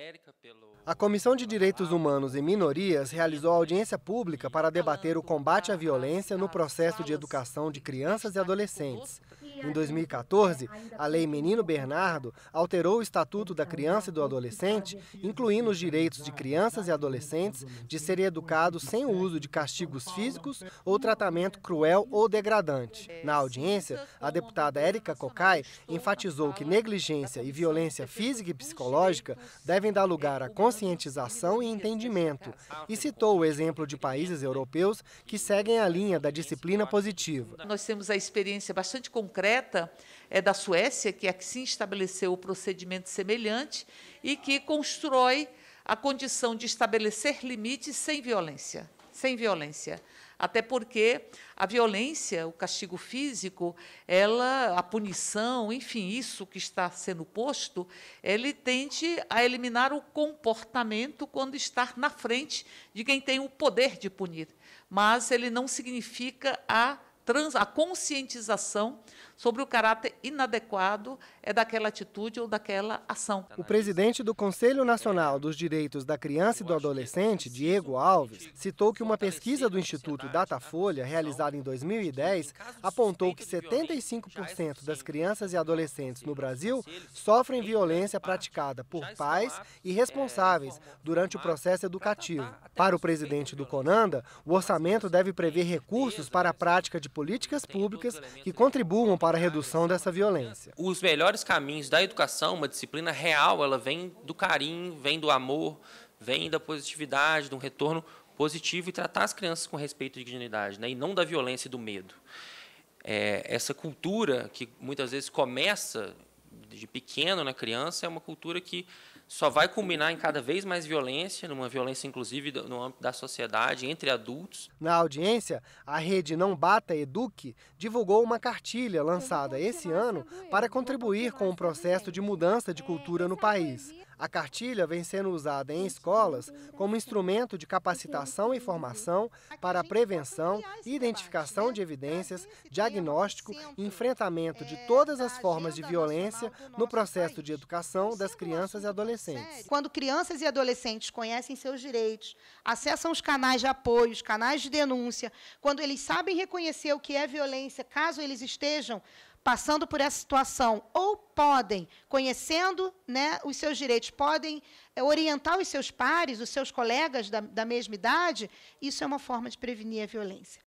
Érica pelo. A Comissão de Direitos Humanos e Minorias realizou audiência pública para debater o combate à violência no processo de educação de crianças e adolescentes. Em 2014, a Lei Menino Bernardo alterou o Estatuto da Criança e do Adolescente, incluindo os direitos de crianças e adolescentes de serem educados sem o uso de castigos físicos ou tratamento cruel ou degradante. Na audiência, a deputada Érica Cocai enfatizou que negligência e violência física e psicológica devem dar lugar à conscientização e entendimento, e citou o exemplo de países europeus que seguem a linha da disciplina positiva. Nós temos a experiência bastante concreta concreta é da Suécia, que assim estabeleceu o procedimento semelhante e que constrói a condição de estabelecer limites sem violência, sem violência. Até porque a violência, o castigo físico, ela, a punição, enfim, isso que está sendo posto, ele tende a eliminar o comportamento quando está na frente de quem tem o poder de punir. Mas ele não significa a, trans, a conscientização sobre o caráter inadequado é daquela atitude ou daquela ação. O presidente do Conselho Nacional dos Direitos da Criança e do é Adolescente, Diego Alves, citou que uma pesquisa do Instituto né? Datafolha, realizada em 2010, apontou que 75% é das crianças e adolescentes no Brasil sofrem violência praticada por pais e é, responsáveis durante o processo educativo. Para o presidente do Conanda, o orçamento deve prever recursos para a prática de políticas públicas que contribuam para para a redução dessa violência. Os melhores caminhos da educação, uma disciplina real, ela vem do carinho, vem do amor, vem da positividade, de um retorno positivo e tratar as crianças com respeito e dignidade, né? e não da violência e do medo. É, essa cultura que muitas vezes começa de pequeno na né, criança, é uma cultura que só vai culminar em cada vez mais violência, numa violência inclusive no âmbito da sociedade, entre adultos. Na audiência, a rede Não Bata Eduque divulgou uma cartilha lançada esse ano para contribuir com o processo de mudança de é, cultura no é país. A cartilha vem sendo usada em escolas como instrumento de capacitação e formação para a prevenção, identificação de evidências, diagnóstico e enfrentamento de todas as formas de violência no processo de educação das crianças e adolescentes. Quando crianças e adolescentes conhecem seus direitos, acessam os canais de apoio, os canais de denúncia, quando eles sabem reconhecer o que é violência, caso eles estejam passando por essa situação ou podem, conhecendo né, os seus direitos, podem eh, orientar os seus pares, os seus colegas da, da mesma idade, isso é uma forma de prevenir a violência.